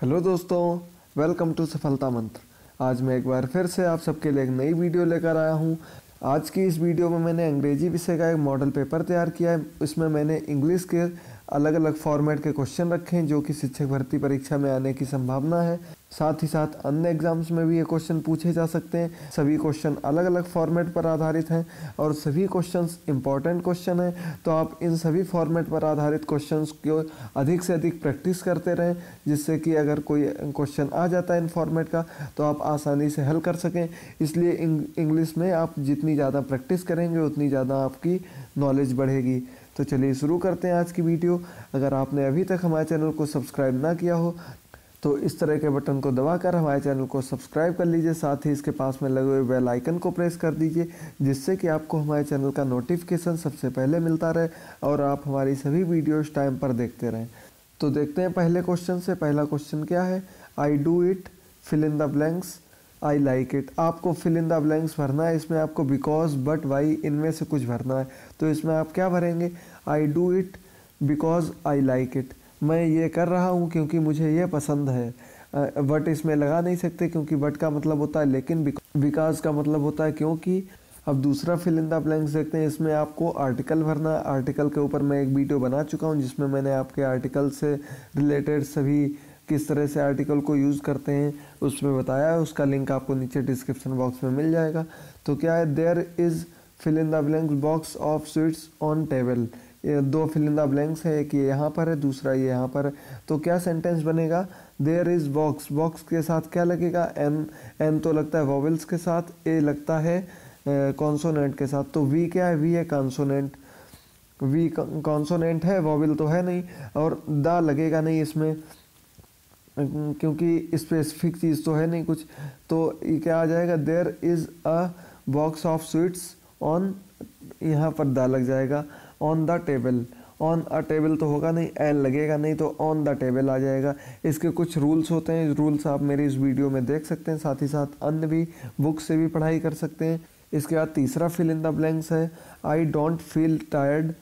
hello दोस्तों welcome to सफलता मंत्र आज मैं एक बार फिर से आप सबके लिए एक नई वीडियो लेकर आया हूँ आज की इस वीडियो में मैंने अंग्रेजी विषय का एक मॉडल पेपर तैयार किया है इसमें मैंने इंग्लिश के अलग अलग फॉर्मेट के क्वेश्चन रखें जो कि शिक्षक भर्ती परीक्षा में आने की संभावना है साथ ही साथ अन्य एग्जाम्स में भी ये क्वेश्चन पूछे जा सकते हैं सभी क्वेश्चन अलग अलग फॉर्मेट पर आधारित हैं और सभी क्वेश्चंस इंपॉर्टेंट क्वेश्चन हैं तो आप इन सभी फॉर्मेट पर आधारित क्वेश्चंस को अधिक से अधिक प्रैक्टिस करते रहें जिससे कि अगर कोई क्वेश्चन आ जाता है इन फॉर्मेट का तो आप आसानी से हल कर सकें इसलिए इंग्लिश में आप जितनी ज़्यादा प्रैक्टिस करेंगे उतनी ज़्यादा आपकी नॉलेज बढ़ेगी तो चलिए शुरू करते हैं आज की वीडियो अगर आपने अभी तक हमारे चैनल को सब्सक्राइब ना किया हो तो इस तरह के बटन को दबाकर हमारे चैनल को सब्सक्राइब कर लीजिए साथ ही इसके पास में लगे हुए बेल आइकन को प्रेस कर दीजिए जिससे कि आपको हमारे चैनल का नोटिफिकेशन सबसे पहले मिलता रहे और आप हमारी सभी वीडियोस टाइम पर देखते रहें तो देखते हैं पहले क्वेश्चन से पहला क्वेश्चन क्या है I do it fill in the blanks I like it आपको फिल इन द ब्लैंक्स भरना है इसमें आपको बिकॉज बट वाई इनमें से कुछ भरना है तो इसमें आप क्या भरेंगे I do it because I like it मैं ये कर रहा हूँ क्योंकि मुझे ये पसंद है बट इसमें लगा नहीं सकते क्योंकि बट का मतलब होता है लेकिन बिकॉज का मतलब होता है क्योंकि अब दूसरा फिल इन द ब्लैंक्स देखते हैं इसमें आपको आर्टिकल भरना आर्टिकल के ऊपर मैं एक वीडियो बना चुका हूँ जिसमें मैंने आपके आर्टिकल से रिलेटेड सभी किस तरह से आर्टिकल को यूज़ करते हैं उसमें बताया है उसका लिंक आपको नीचे डिस्क्रिप्शन बॉक्स में मिल जाएगा तो क्या है there is fill in the blanks box of sweets on table ये दो फिल इन द ब्लैंक्स है कि यहाँ पर है दूसरा ये यहाँ पर तो क्या सेंटेंस बनेगा देयर इज़ बॉक्स बॉक्स के साथ क्या लगेगा एन एन तो लगता है वॉवल्स के साथ ए लगता है कॉन्सोनेंट के साथ तो वी क्या है वी है कॉन्सोनेंट वी कॉन्सोनेंट है वॉवल तो है नहीं और द लगेगा नहीं इसमें क्योंकि स्पेसिफिक चीज़ तो है नहीं कुछ तो क्या आ जाएगा there is a box of sweets on यहाँ पर द लग जाएगा on the table on a table तो होगा नहीं एल लगेगा नहीं तो ऑन द टेबल आ जाएगा इसके कुछ रूल्स होते हैं रूल्स आप मेरी इस वीडियो में देख सकते हैं साथ ही साथ अन्य भी बुक से भी पढ़ाई कर सकते हैं इसके बाद तीसरा फिल इन द ब्लैंक्स है आई डोंट फील टायर्ड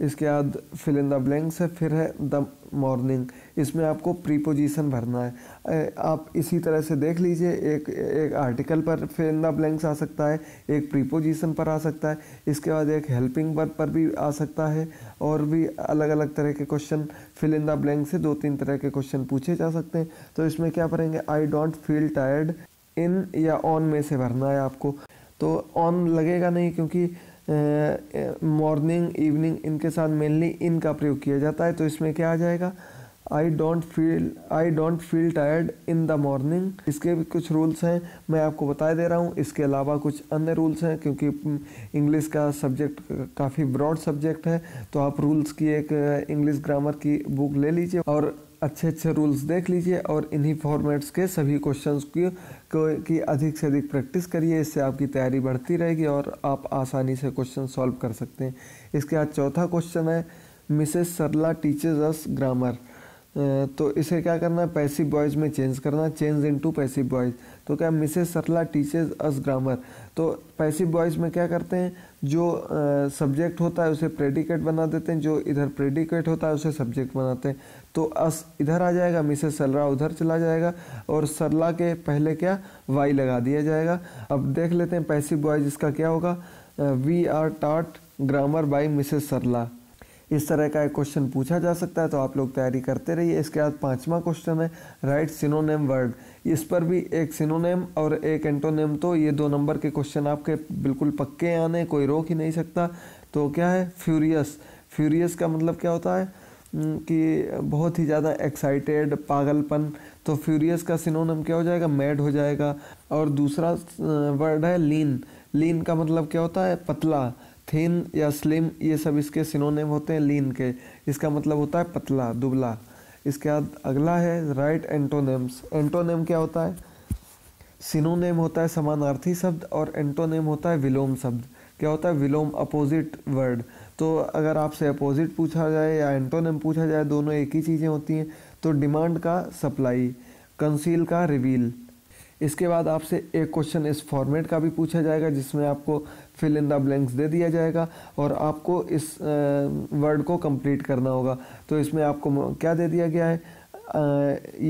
इसके बाद फिल इन द ब्लैंक्स है फिर है द मॉर्निंग इसमें आपको प्रीपोजिशन भरना है आप इसी तरह से देख लीजिए एक एक आर्टिकल पर फिल इन द ब्लैंक्स आ सकता है एक प्रीपोजिशन पर आ सकता है इसके बाद एक हेल्पिंग वर्ब पर भी आ सकता है और भी अलग अलग तरह के question fill in the blank से दो तीन तरह के क्वेश्चन पूछे जा सकते हैं तो इसमें क्या भरेंगे I don't feel tired in या ऑन में से भरना है आपको तो ऑन लगेगा नहीं क्योंकि मॉर्निंग इवनिंग इनके साथ मेनली इन का प्रयोग किया जाता है तो इसमें क्या आ जाएगा I don't feel I don't feel tired in the morning इसके भी कुछ रूल्स हैं मैं आपको बता दे रहा हूँ इसके अलावा कुछ अन्य रूल्स हैं क्योंकि इंग्लिश का सब्जेक्ट काफ़ी ब्रॉड सब्जेक्ट है तो आप रूल्स की एक इंग्लिश ग्रामर की बुक ले लीजिए और अच्छे अच्छे रूल्स देख लीजिए और इन्हीं फॉर्मेट्स के सभी क्वेश्चंस की को की अधिक से अधिक प्रैक्टिस करिए इससे आपकी तैयारी बढ़ती रहेगी और आप आसानी से क्वेश्चन सॉल्व कर सकते हैं इसके बाद चौथा क्वेश्चन है Mrs Sarla teachers us grammar तो इसे क्या करना है पैसिव बॉयज़ में चेंज करना चेंज इनटू पैसिव बॉयज़ तो क्या Mrs Sarla teachers us grammar तो पैसिव वॉइस में क्या करते हैं जो सब्जेक्ट होता है उसे प्रेडिकेट बना देते हैं जो इधर प्रेडिकेट होता है उसे सब्जेक्ट बनाते हैं तो अस इधर आ जाएगा मिसेस सरला उधर चला जाएगा और सरला के पहले क्या वाई लगा दिया जाएगा अब देख लेते हैं पैसिव वॉइस इसका क्या होगा we are taught grammar by Mrs Sarla इस तरह का एक क्वेश्चन पूछा जा सकता है तो आप लोग तैयारी करते रहिए इसके बाद पाँचवा क्वेश्चन है राइट सिनोनेम वर्ड इस पर भी एक सिनोनेम और एक एंटोनेम तो ये दो नंबर के क्वेश्चन आपके बिल्कुल पक्के आने कोई रोक ही नहीं सकता तो क्या है फ्यूरियस फ्यूरियस का मतलब क्या होता है हम्म, कि बहुत ही ज़्यादा एक्साइटेड पागलपन तो फ्यूरियस का सिनोनम क्या हो जाएगा मैड हो जाएगा और दूसरा वर्ड है लीन लीन का मतलब क्या होता है पतला थिन या स्लिम ये सब इसके सिनोनेम होते हैं लीन के इसका मतलब होता है पतला दुबला इसके बाद अगला है राइट एंटोनेम्स एंटोनेम क्या होता है सिनोनेम होता है समानार्थी शब्द और एंटोनेम होता है विलोम शब्द क्या होता है विलोम अपोजिट वर्ड तो अगर आपसे अपोजिट पूछा जाए या एंटोनेम पूछा जाए दोनों एक ही चीज़ें होती हैं तो डिमांड का सप्लाई कंसील का रिवील इसके बाद आपसे एक क्वेश्चन इस फॉर्मेट का भी पूछा जाएगा जिसमें आपको फिल इन द ब्लैंक्स दे दिया जाएगा और आपको इस वर्ड को कंप्लीट करना होगा तो इसमें आपको क्या दे दिया गया है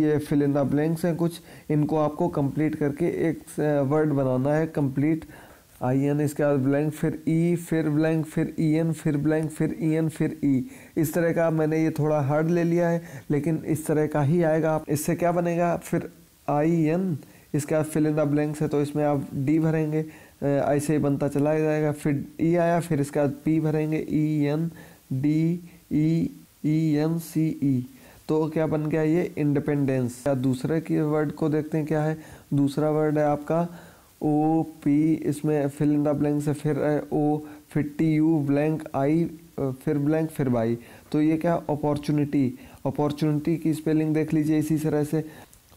ये फिल इन द ब्लैंक्स हैं कुछ इनको आपको कंप्लीट करके एक वर्ड बनाना है कंप्लीट आई एन इसके बाद ब्लैंक फिर ई फिर ब्लैंक फिर ई एन फिर ब्लैंक फिर ई एन फिर ई इस तरह का मैंने ये थोड़ा हार्ड ले लिया है लेकिन इस तरह का ही आएगा आप इससे क्या बनेगा फिर आई एन इसके बाद फिल इन द ब्लैंक्स है तो इसमें आप डी भरेंगे ऐसे ही बनता चला जाएगा फिर ई e आया फिर इसके बाद पी भरेंगे E N D E E N C E तो क्या बन गया ये इंडिपेंडेंस या दूसरे की वर्ड को देखते हैं क्या है दूसरा वर्ड है आपका ओ पी इसमें फिल इन द ब्लैंक से फिर ओ फिर टी यू ब्लैंक आई फिर ब्लैंक फिर बाई तो ये क्या अपॉर्चुनिटी अपॉर्चुनिटी की स्पेलिंग देख लीजिए इसी तरह से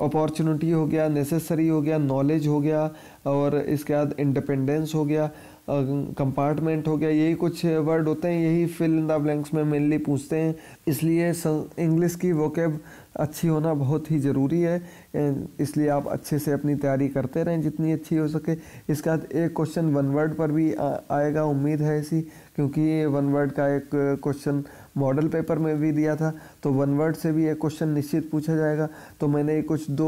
अपॉर्चुनिटी हो गया नेसेसरी हो गया नॉलेज हो गया और इसके बाद इंडिपेंडेंस हो गया कंपार्टमेंट हो गया यही कुछ वर्ड होते हैं यही फिल इन द ब्लैंक्स में मेनली पूछते हैं इसलिए इंग्लिश की वोकेब अच्छी होना बहुत ही ज़रूरी है इसलिए आप अच्छे से अपनी तैयारी करते रहें जितनी अच्छी हो सके इसके बाद एक क्वेश्चन वन वर्ड पर भी आ, आएगा उम्मीद है ऐसी क्योंकि वन वर्ड का एक क्वेश्चन मॉडल पेपर में भी दिया था तो वन वर्ड से भी ये क्वेश्चन निश्चित पूछा जाएगा तो मैंने ये कुछ दो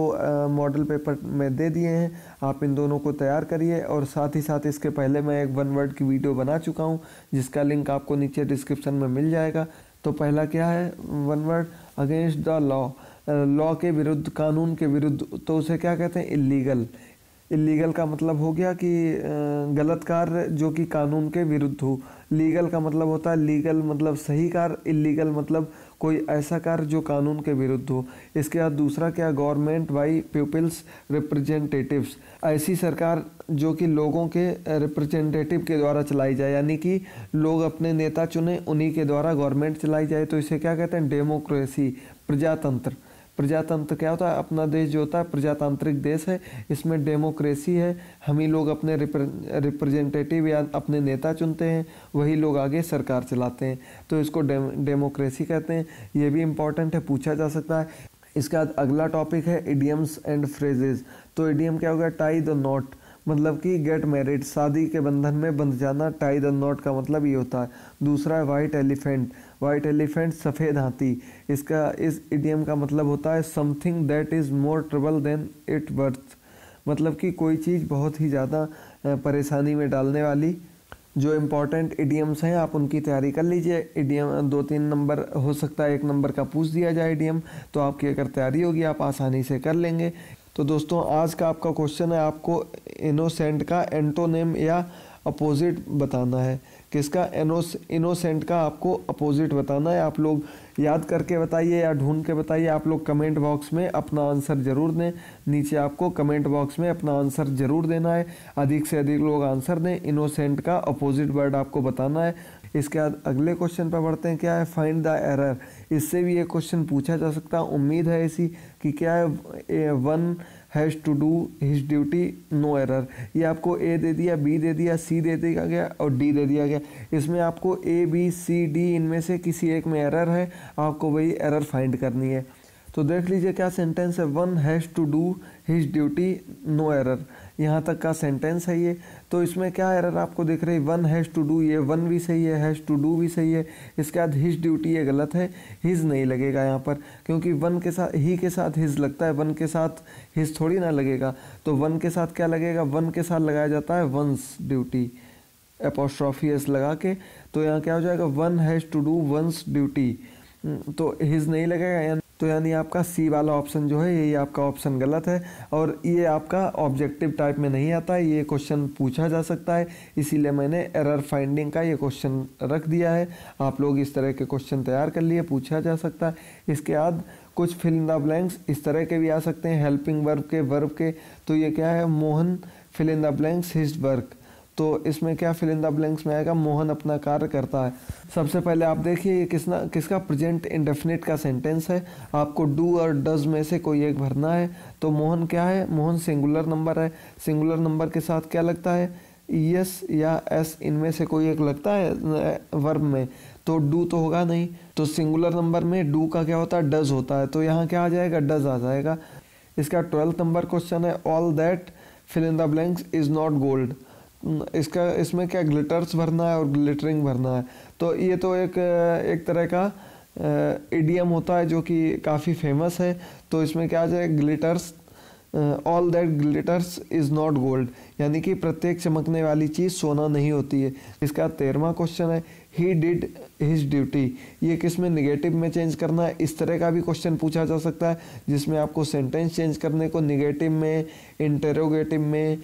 मॉडल पेपर में दे दिए हैं आप इन दोनों को तैयार करिए और साथ ही साथ इसके पहले मैं एक वन वर्ड की वीडियो बना चुका हूँ जिसका लिंक आपको नीचे डिस्क्रिप्शन में मिल जाएगा तो पहला क्या है one word against the law law के विरुद्ध कानून के विरुद्ध तो उसे क्या कहते हैं इलीगल इलीगल का मतलब हो गया कि गलत कार्य जो कि कानून के विरुद्ध हो लीगल का मतलब होता है लीगल मतलब सही कार इलीगल मतलब कोई ऐसा कार्य जो कानून के विरुद्ध हो इसके बाद दूसरा क्या गवर्नमेंट बाई पीपल्स रिप्रेजेंटेटिव्स ऐसी सरकार जो कि लोगों के रिप्रेजेंटेटिव के द्वारा चलाई जाए यानी कि लोग अपने नेता चुने उन्हीं के द्वारा गवर्नमेंट चलाई जाए तो इसे क्या कहते हैं डेमोक्रेसी प्रजातंत्र प्रजातंत्र क्या होता है अपना देश जो होता है प्रजातांत्रिक देश है इसमें डेमोक्रेसी है हम ही लोग अपने रिप्रेजेंटेटिव या अपने नेता चुनते हैं वही लोग आगे सरकार चलाते हैं तो इसको डेमोक्रेसी कहते हैं ये भी इम्पॉर्टेंट है पूछा जा सकता है इसके बाद अगला टॉपिक है इडियम्स एंड फ्रेजेज तो इडियम क्या होगा टाई द नॉट मतलब कि गेट मैरिड शादी के बंधन में बंध जाना टाई द नॉट का मतलब ये होता है दूसरा है वाइट एलिफेंट वाइट एलिफेंट सफ़ेद हाथी इसका इस इडियम का मतलब होता है something that is more trouble than it worth मतलब कि कोई चीज़ बहुत ही ज़्यादा परेशानी में डालने वाली जो इम्पोर्टेंट इडियम्स हैं आप उनकी तैयारी कर लीजिए इडियम दो तीन नंबर हो सकता है एक नंबर का पूछ दिया जाए इडियम तो आपकी अगर तैयारी होगी आप आसानी से कर लेंगे तो दोस्तों आज का आपका क्वेश्चन है आपको इनोसेंट का एंटोनेम या अपोजिट बताना है किसका इनोसेंट का आपको अपोजिट बताना है आप लोग याद करके बताइए या ढूंढ के बताइए आप लोग कमेंट बॉक्स में अपना आंसर ज़रूर दें नीचे आपको कमेंट बॉक्स में अपना आंसर ज़रूर देना है अधिक से अधिक लोग आंसर दें इनोसेंट का अपोजिट वर्ड आपको बताना है इसके बाद अगले क्वेश्चन पर बढ़ते हैं क्या है फाइंड द एरर इससे भी ये क्वेश्चन पूछा जा सकता है उम्मीद है ऐसी कि क्या है one has to do his duty no error ये आपको ए दे दिया बी दे दिया सी दे दिया गया और डी दे दिया गया इसमें आपको ए बी सी डी इनमें से किसी एक में एरर है आपको वही एरर फाइंड करनी है तो देख लीजिए क्या सेंटेंस है one has to do his duty no error यहाँ तक का सेंटेंस है ये तो इसमें क्या एरर आपको देख रही वन हैज़ टू डू ये वन भी सही है हैज़ टू डू भी सही है इसके बाद हिज ड्यूटी ये गलत है हिज नहीं लगेगा यहाँ पर क्योंकि वन के साथ ही के साथ हिज लगता है वन के साथ हिज थोड़ी ना लगेगा तो वन के साथ क्या लगेगा वन के साथ लगाया जाता है वंस ड्यूटी अपोस्ट्रॉफी एस लगा के तो यहाँ क्या हो जाएगा one has to do one's duty तो हिज नहीं लगेगा तो यानी आपका सी वाला ऑप्शन जो है ये आपका ऑप्शन गलत है और ये आपका ऑब्जेक्टिव टाइप में नहीं आता है ये क्वेश्चन पूछा जा सकता है इसीलिए मैंने एरर फाइंडिंग का ये क्वेश्चन रख दिया है आप लोग इस तरह के क्वेश्चन तैयार कर लिए पूछा जा सकता है इसके बाद कुछ फिल इन द ब्लैंक्स इस तरह के भी आ सकते हैं हेल्पिंग वर्ब के वर्ब के तो ये क्या है Mohan fill in the blanks his work तो इसमें क्या फिल इन द ब्लैंक्स में आएगा मोहन अपना कार्य करता है सबसे पहले आप देखिए ये किसना किसका प्रेजेंट इंडेफिनिट का सेंटेंस है आपको डू और डज में से कोई एक भरना है तो मोहन क्या है मोहन सिंगुलर नंबर है सिंगुलर नंबर के साथ क्या लगता है यस या एस इनमें से कोई एक लगता है वर्ब में तो डू तो होगा नहीं तो सिंगुलर नंबर में डू का क्या होता है डज होता है तो यहाँ क्या आ जाएगा डज आ जाएगा इसका ट्वेल्थ नंबर क्वेश्चन है all that fill in the blanks is not gold इसका इसमें क्या ग्लिटर्स भरना है और ग्लिटरिंग भरना है तो ये तो एक एक तरह का एडियम होता है जो कि काफ़ी फेमस है तो इसमें क्या आ जाए glitters all that glitters is not gold यानी कि प्रत्येक चमकने वाली चीज़ सोना नहीं होती है इसका तेरहवा क्वेश्चन है ही डिड हिज ड्यूटी ये किस में निगेटिव में चेंज करना है इस तरह का भी क्वेश्चन पूछा जा सकता है जिसमें आपको सेंटेंस चेंज करने को निगेटिव में इंटेरोगेटिव में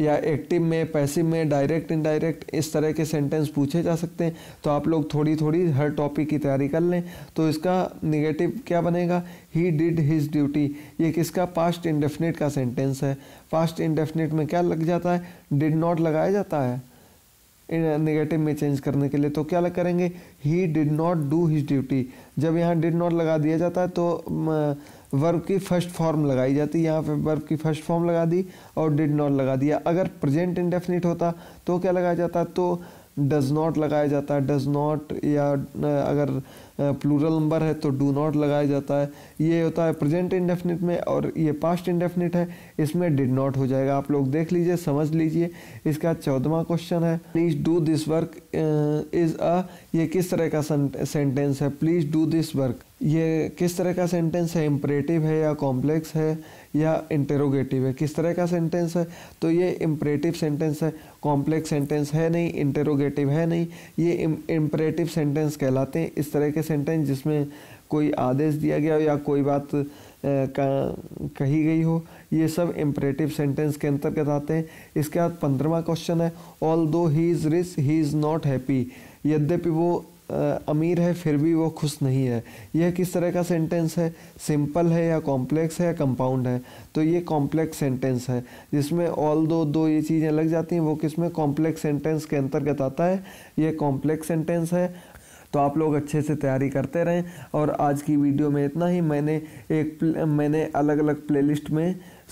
या एक्टिव में पैसिव में डायरेक्ट इनडायरेक्ट इस तरह के सेंटेंस पूछे जा सकते हैं तो आप लोग थोड़ी थोड़ी हर टॉपिक की तैयारी कर लें तो इसका निगेटिव क्या बनेगा ही डिड हिज ड्यूटी ये किसका पास्ट इंडेफिनिट का सेंटेंस है पास्ट इंडेफिनिट में क्या लग जाता है डिड नॉट लगाया जाता है नेगेटिव में चेंज करने के लिए तो क्या करेंगे he did not do his duty जब यहाँ डिड नॉट लगा दिया जाता है तो वर्ब की फर्स्ट फॉर्म लगाई जाती यहाँ पे वर्ब की फर्स्ट फॉर्म लगा दी और डिड नॉट लगा दिया अगर प्रेजेंट इंडेफिनिट होता तो क्या लगाया जाता तो डज नॉट लगाया जाता है डज नॉट या अगर प्लूरल नंबर है तो डू नॉट लगाया जाता है ये होता है प्रेजेंट इंडेफिनिट में और ये पास्ट इंडेफिनिट है इसमें डिड नॉट हो जाएगा आप लोग देख लीजिए समझ लीजिए इसका चौदवा क्वेश्चन है please do this work is a ये किस तरह का सेंटेंस है प्लीज़ डू दिस वर्क ये किस तरह का सेंटेंस है इम्परेटिव है या कॉम्प्लेक्स है या इंटेरोगेटिव है किस तरह का सेंटेंस है तो ये इम्परेटिव सेंटेंस है कॉम्प्लेक्स सेंटेंस है नहीं इंटेरोगेटिव है नहीं ये इम्परेटिव सेंटेंस कहलाते हैं इस तरह के सेंटेंस जिसमें कोई आदेश दिया गया हो या कोई बात कही गई हो ये सब इम्परेटिव सेंटेंस के अंतर्गत आते हैं इसके बाद पंद्रवा क्वेश्चन है ऑल दो ही इज़ रिस ही इज़ नॉट हैप्पी यद्यपि वो अमीर है फिर भी वो खुश नहीं है यह किस तरह का सेंटेंस है सिंपल है या कॉम्प्लेक्स है या कंपाउंड है तो ये कॉम्प्लेक्स सेंटेंस है जिसमें ऑल दो दो ये चीज़ें लग जाती हैं वो किस में कॉम्प्लेक्स सेंटेंस के अंतर्गत आता है ये कॉम्प्लेक्स सेंटेंस है तो आप लोग अच्छे से तैयारी करते रहें और आज की वीडियो में इतना ही मैंने एक मैंने अलग अलग प्लेलिस्ट में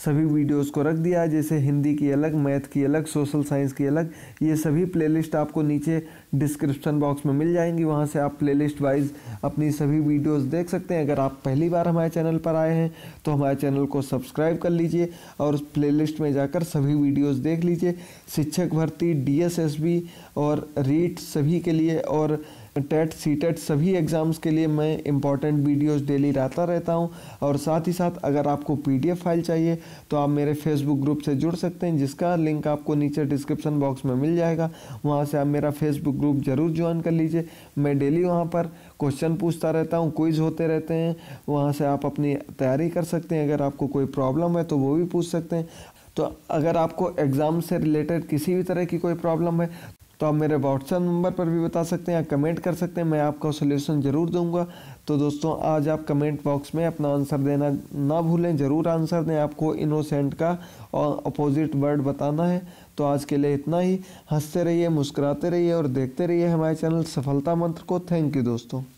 सभी वीडियोस को रख दिया है जैसे हिंदी की अलग मैथ की अलग सोशल साइंस की अलग ये सभी प्लेलिस्ट आपको नीचे डिस्क्रिप्शन बॉक्स में मिल जाएंगी वहाँ से आप प्लेलिस्ट वाइज अपनी सभी वीडियोस देख सकते हैं अगर आप पहली बार हमारे चैनल पर आए हैं तो हमारे चैनल को सब्सक्राइब कर लीजिए और उस प्लेलिस्ट में जाकर सभी वीडियोज़ देख लीजिए शिक्षक भर्ती डी और रीट सभी के लिए और टेट सी टेट e सभी एग्ज़ाम्स के लिए मैं इंपॉर्टेंट वीडियोस डेली लाता रहता हूं और साथ ही साथ अगर आपको पीडीएफ फाइल चाहिए तो आप मेरे फेसबुक ग्रुप से जुड़ सकते हैं जिसका लिंक आपको नीचे डिस्क्रिप्शन बॉक्स में मिल जाएगा वहां से आप मेरा फेसबुक ग्रुप ज़रूर ज्वाइन कर लीजिए मैं डेली वहाँ पर क्वेश्चन पूछता रहता हूँ क्विज होते रहते हैं वहाँ से आप अपनी तैयारी कर सकते हैं अगर आपको कोई प्रॉब्लम है तो वो भी पूछ सकते हैं तो अगर आपको एग्ज़ाम से रिलेटेड किसी भी तरह की कोई प्रॉब्लम है तो आप मेरे व्हाट्सएप नंबर पर भी बता सकते हैं या कमेंट कर सकते हैं मैं आपका सोल्यूशन ज़रूर दूंगा तो दोस्तों आज आप कमेंट बॉक्स में अपना आंसर देना ना भूलें ज़रूर आंसर दें आपको इनोसेंट का और अपोजिट वर्ड बताना है तो आज के लिए इतना ही हंसते रहिए मुस्कुराते रहिए और देखते रहिए हमारे चैनल सफलता मंत्र को थैंक यू दोस्तों